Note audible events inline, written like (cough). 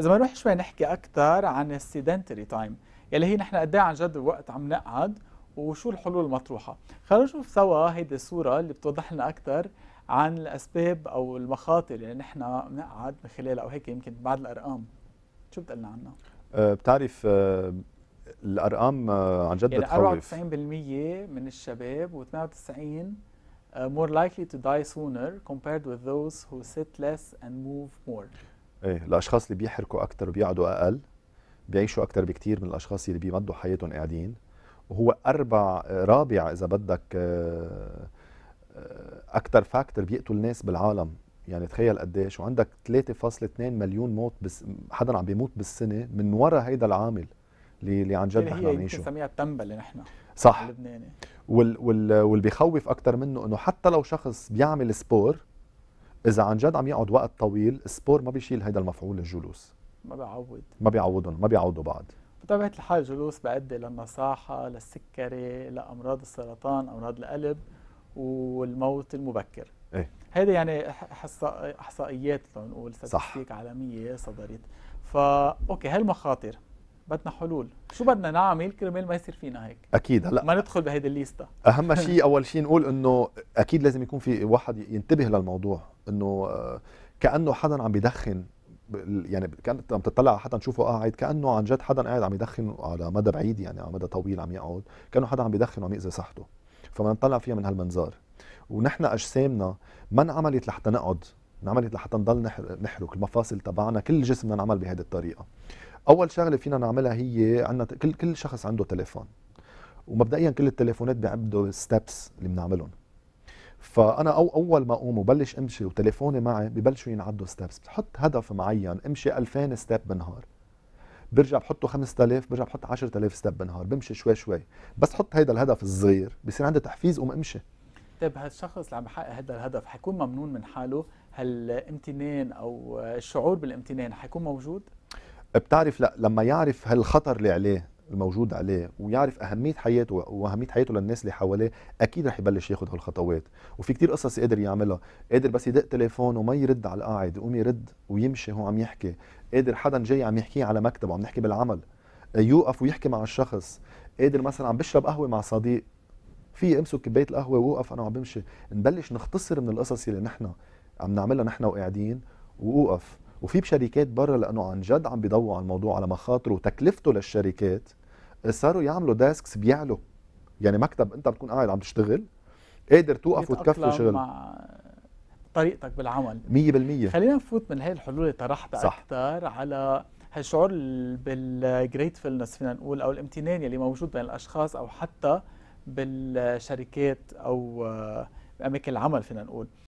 اذا ما نروح شوي نحكي اكثر عن السيدنتري تايم يلي هي نحن قد إيه عن جد وقت عم نقعد وشو الحلول المطروحه خلينا نشوف سوا هيدي الصوره اللي بتوضح لنا اكثر عن الاسباب او المخاطر اللي نحن بنقعد من خلالها او هيك يمكن بعض الارقام شو بتقلنا عنها أه، بتعرف أه، الارقام أه، عن جد يعني بتخوف يعني 94% من الشباب و98 more likely to die sooner compared with those who sit less and move more. ايه الاشخاص اللي بيحركوا اكثر وبيقعدوا اقل بيعيشوا اكثر بكثير من الاشخاص اللي بيمدوا حياتهم قاعدين وهو اربع آه، رابع اذا بدك آه، آه، اكثر فاكتور بيقتل الناس بالعالم يعني تخيل قديش وعندك 3.2 مليون موت بس حدا عم بيموت بالسنه من وراء هيدا العامل اللي اللي عن جد نحن عم نعيشه بنسميها التنبل نحن صح اللبناني وال وال واللي بخوف اكثر منه انه حتى لو شخص بيعمل سبور اذا عن جد عم يقعد وقت طويل السبور ما بيشيل هيدا المفعول الجلوس ما بيعوض ما بيعوضهم ما بيعوضوا بعض بطبيعه الحال الجلوس بيؤدي للنصاحه للسكري لامراض السرطان امراض القلب والموت المبكر ايه هيدي يعني احصائيات لنقول صح عالميه صدرت فا اوكي هالمخاطر بدنا حلول شو بدنا نعمل كرمال ما يصير فينا هيك اكيد هلا ما ندخل بهيدي الليستا اهم شيء (laughs) اول شيء نقول انه اكيد لازم يكون في واحد ينتبه للموضوع انه آه، كانه حدا عم بدخن يعني كان عم تطلع حدا تشوفه قاعد آه، كانه عن جد حدا قاعد عم يدخن على مدى بعيد يعني على مدى طويل عم يقعد كانه حدا عم بدخن وعم يأذي صحته فما نطلع فيها من هالمنظار ونحن اجسامنا ما انعملت لحتى نقعد انعملت لحتى نضل نحرك المفاصل تبعنا كل جسمنا انعمل بهذه الطريقه اول شغله فينا نعملها هي عندنا كل كل شخص عنده تليفون ومبدئيا كل التليفونات بيعبدوا ستبس اللي بنعملهم فانا أو اول ما اقوم وبلش امشي وتليفوني معي ببلشوا ينعدوا ستبس بحط هدف معين امشي 2000 ستيب بالنهار برجع بحطه 5000 برجع بحط 10000 ستيب بالنهار بمشي شوي شوي بس حط هيدا الهدف الصغير بصير عندي تحفيز قوم امشي طيب هالشخص اللي عم بحقق هذا الهدف حيكون ممنون من حاله هالامتنان او الشعور بالامتنان حيكون موجود بتعرف لا لما يعرف هالخطر اللي عليه الموجود عليه ويعرف اهميه حياته واهميه حياته للناس اللي حواليه اكيد رح يبلش ياخذ هالخطوات وفي كتير قصص قادر يعملها قادر بس يدق تليفون وما يرد على القاعد يقوم يرد ويمشي هو عم يحكي قادر حدا جاي عم يحكيه على مكتبه عم نحكي بالعمل يوقف ويحكي مع الشخص قادر مثلا عم بشرب قهوه مع صديق في امسك كبايه القهوه واوقف انا وعم بمشي نبلش نختصر من القصص اللي نحن عم نعملها نحن وقاعدين واوقف وفي بشركات برا لانه عن جد عم بيضوا على الموضوع على مخاطره وتكلفته للشركات صاروا يعملوا داسكس بيعلوا يعني مكتب انت بتكون قاعد عم تشتغل قادر توقف وتكفي شغل مع طريقتك بالعمل 100% خلينا نفوت من هي الحلول اللي طرحتها اكثر على هالشعور بالجريتفلنس فينا نقول او الامتنان يلي موجود بين الاشخاص او حتى بالشركات او آه، اماكن العمل فينا نقول